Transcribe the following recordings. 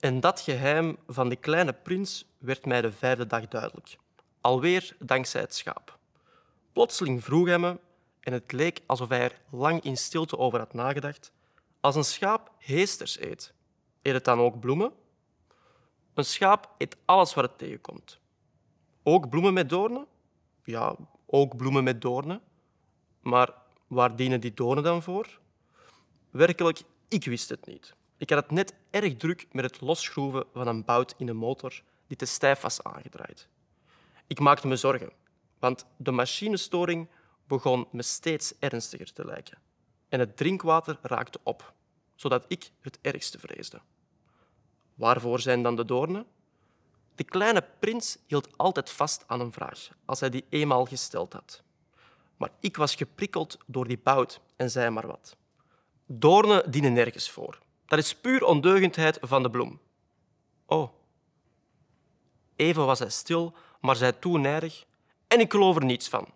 En dat geheim van de kleine prins werd mij de vijfde dag duidelijk. Alweer dankzij het schaap. Plotseling vroeg hij me, en het leek alsof hij er lang in stilte over had nagedacht, als een schaap heesters eet, eet het dan ook bloemen? Een schaap eet alles wat het tegenkomt. Ook bloemen met doornen? Ja, ook bloemen met doornen. Maar waar dienen die doornen dan voor? Werkelijk, ik wist het niet. Ik had het net erg druk met het losschroeven van een bout in de motor die te stijf was aangedraaid. Ik maakte me zorgen, want de machinestoring begon me steeds ernstiger te lijken. En het drinkwater raakte op, zodat ik het ergste vreesde. Waarvoor zijn dan de doornen? De kleine prins hield altijd vast aan een vraag, als hij die eenmaal gesteld had. Maar ik was geprikkeld door die bout en zei maar wat. Doornen dienen nergens voor. Dat is puur ondeugendheid van de bloem. Oh. Even was hij stil, maar zei toenijdig: En ik geloof er niets van.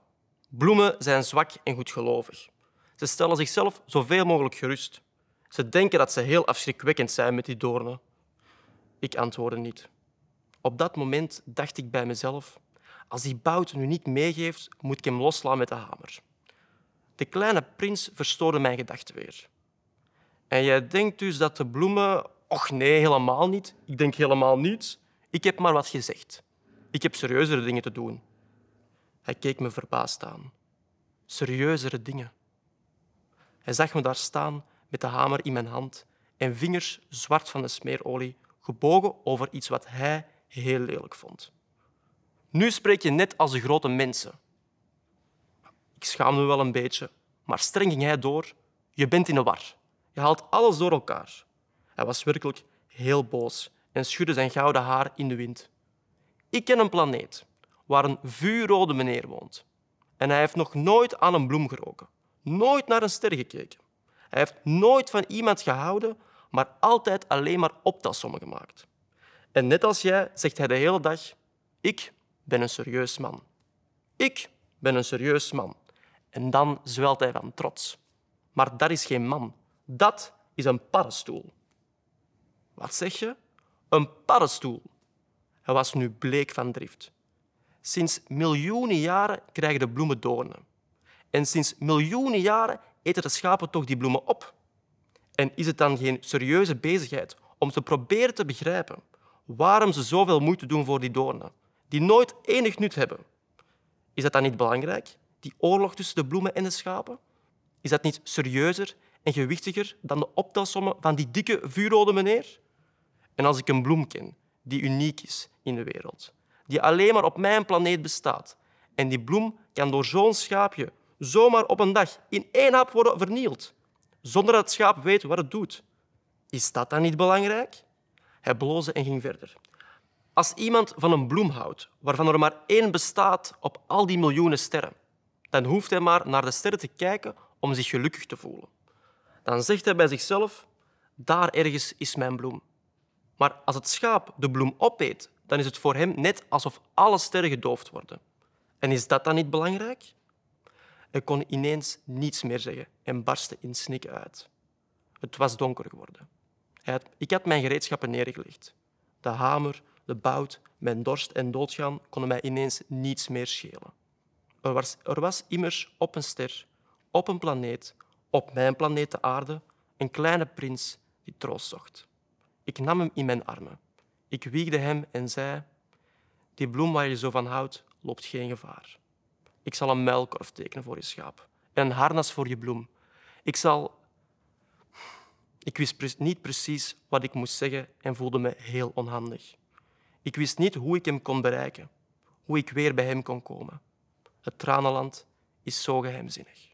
Bloemen zijn zwak en goedgelovig. Ze stellen zichzelf zoveel mogelijk gerust. Ze denken dat ze heel afschrikwekkend zijn met die doornen. Ik antwoordde niet. Op dat moment dacht ik bij mezelf: als die bout nu niet meegeeft, moet ik hem loslaan met de hamer. De kleine prins verstoorde mijn gedachten weer. En jij denkt dus dat de bloemen... Och nee, helemaal niet. Ik denk helemaal niets. Ik heb maar wat gezegd. Ik heb serieuzere dingen te doen. Hij keek me verbaasd aan. Serieuzere dingen. Hij zag me daar staan met de hamer in mijn hand en vingers zwart van de smeerolie, gebogen over iets wat hij heel lelijk vond. Nu spreek je net als de grote mensen. Ik schaam me wel een beetje, maar streng ging hij door. Je bent in de war. Je haalt alles door elkaar. Hij was werkelijk heel boos en schudde zijn gouden haar in de wind. Ik ken een planeet waar een vuurrode meneer woont. En hij heeft nog nooit aan een bloem geroken, nooit naar een ster gekeken. Hij heeft nooit van iemand gehouden, maar altijd alleen maar optassommen gemaakt. En net als jij zegt hij de hele dag: Ik ben een serieus man. Ik ben een serieus man. En dan zwelt hij van trots. Maar dat is geen man. Dat is een paddenstoel. Wat zeg je? Een paddenstoel. Hij was nu bleek van drift. Sinds miljoenen jaren krijgen de bloemen doornen. En sinds miljoenen jaren eten de schapen toch die bloemen op. En is het dan geen serieuze bezigheid om te proberen te begrijpen waarom ze zoveel moeite doen voor die doornen, die nooit enig nut hebben? Is dat dan niet belangrijk, die oorlog tussen de bloemen en de schapen? Is dat niet serieuzer en gewichtiger dan de optelsommen van die dikke vuurrode meneer? En als ik een bloem ken die uniek is in de wereld, die alleen maar op mijn planeet bestaat, en die bloem kan door zo'n schaapje zomaar op een dag in één hap worden vernield, zonder dat het schaap weet wat het doet. Is dat dan niet belangrijk? Hij bloosde en ging verder. Als iemand van een bloem houdt, waarvan er maar één bestaat op al die miljoenen sterren, dan hoeft hij maar naar de sterren te kijken om zich gelukkig te voelen dan zegt hij bij zichzelf, daar ergens is mijn bloem. Maar als het schaap de bloem opeet, dan is het voor hem net alsof alle sterren gedoofd worden. En is dat dan niet belangrijk? Hij kon ineens niets meer zeggen en barstte in snikken uit. Het was donker geworden. ik had mijn gereedschappen neergelegd. De hamer, de bout, mijn dorst en doodgaan konden mij ineens niets meer schelen. Er was, er was immers op een ster, op een planeet, op mijn planeet de aarde, een kleine prins die troost zocht. Ik nam hem in mijn armen. Ik wiegde hem en zei, die bloem waar je zo van houdt, loopt geen gevaar. Ik zal een muilkorf tekenen voor je schaap en een harnas voor je bloem. Ik zal... Ik wist niet precies wat ik moest zeggen en voelde me heel onhandig. Ik wist niet hoe ik hem kon bereiken, hoe ik weer bij hem kon komen. Het tranenland is zo geheimzinnig.